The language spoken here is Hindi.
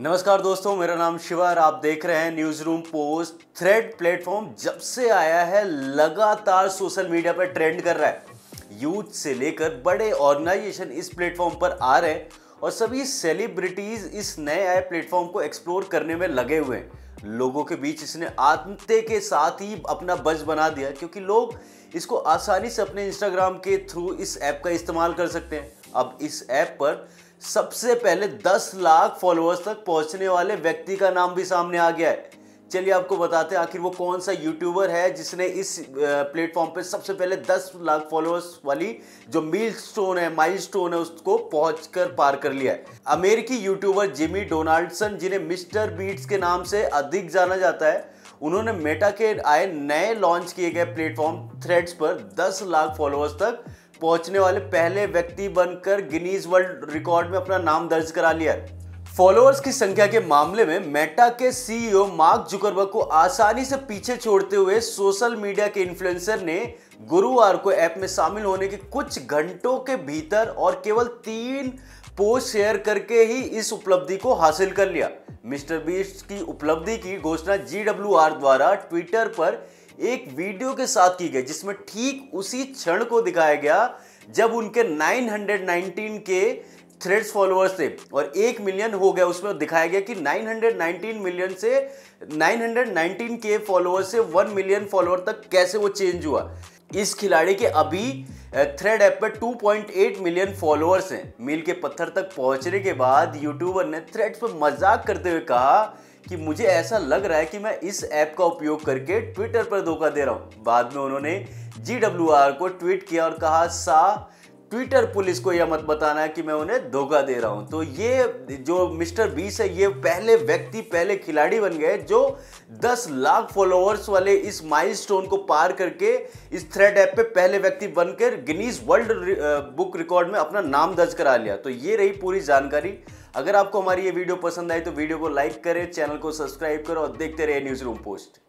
नमस्कार दोस्तों मेरा नाम शिवा आप देख रहे हैं newsroom post thread platform जब से आया है लगातार सोशल मीडिया पर ट्रेंड कर रहा है यूथ से लेकर बड़े ऑर्गेनाइजेशन इस प्लेटफॉर्म पर आ रहे हैं और सभी सेलिब्रिटीज इस नए आए प्लेटफॉर्म को एक्सप्लोर करने में लगे हुए हैं लोगों के बीच इसने आत्मते के साथ ही अपना बज बना दिया क्योंकि लोग इसको आसानी से अपने इंस्टाग्राम के थ्रू इस ऐप का इस्तेमाल कर सकते हैं अब इस ऐप पर सबसे पहले 10 लाख फॉलोअर्स तक पहुंचने वाले व्यक्ति का नाम भी सामने आ गया है चलिए आपको बताते हैं आखिर वो कौन सा यूट्यूबर है जिसने इस प्लेटफॉर्म पे सबसे पहले 10 लाख फॉलोअर्स वाली जो मील स्टोन है माइल स्टोन है उसको पहुंच कर पार कर लिया है अमेरिकी यूट्यूबर जिमी डोनाल्डसन जिन्हें मिस्टर बीट्स के नाम से अधिक जाना जाता है उन्होंने मेटा के आए नए लॉन्च किए गए प्लेटफॉर्म थ्रेड्स पर 10 लाख फॉलोअर्स तक पहुंचने वाले पहले व्यक्ति बनकर गिनीज वर्ल्ड रिकॉर्ड में अपना नाम दर्ज करा लिया है फॉलोअर्स की संख्या के मामले में मेटा के सीईओ e मार्क जुकरबर्ग को आसानी से पीछे छोड़ते हुए सोशल मीडिया के इन्फ्लुएंसर ने गुरुवार को ऐप में शामिल होने के कुछ घंटों के भीतर और केवल तीन पोस्ट शेयर करके ही इस उपलब्धि को हासिल कर लिया मिस्टर बीस्ट की उपलब्धि की घोषणा जी द्वारा ट्विटर पर एक वीडियो के साथ की गई जिसमें ठीक उसी क्षण को दिखाया गया जब उनके 919 के थ्रेड्स फॉलोअर्स थे और एक मिलियन हो गया उसमें दिखाया गया कि 919 मिलियन से 919 के फॉलोअर्स से 1 मिलियन फॉलोअर तक कैसे वो चेंज हुआ इस खिलाड़ी के अभी थ्रेड ऐप पर 2.8 मिलियन फॉलोअर्स हैं मील के पत्थर तक पहुंचने के बाद यूट्यूबर ने थ्रेड्स पर मजाक करते हुए कहा कि मुझे ऐसा लग रहा है कि मैं इस ऐप का उपयोग करके ट्विटर पर धोखा दे रहा हूँ बाद में उन्होंने जी को ट्वीट किया और कहा सा ट्विटर पुलिस को यह मत बताना कि मैं उन्हें धोखा दे रहा हूं तो ये जो मिस्टर बीस है ये पहले व्यक्ति पहले खिलाड़ी बन गए जो 10 लाख फॉलोअर्स वाले इस माइलस्टोन को पार करके इस थ्रेड ऐप पे पहले व्यक्ति बनकर गिनीज वर्ल्ड बुक रिकॉर्ड में अपना नाम दर्ज करा लिया तो ये रही पूरी जानकारी अगर आपको हमारी ये वीडियो पसंद आई तो वीडियो को लाइक करें चैनल को सब्सक्राइब करो और देखते रहे न्यूज़ रूम पोस्ट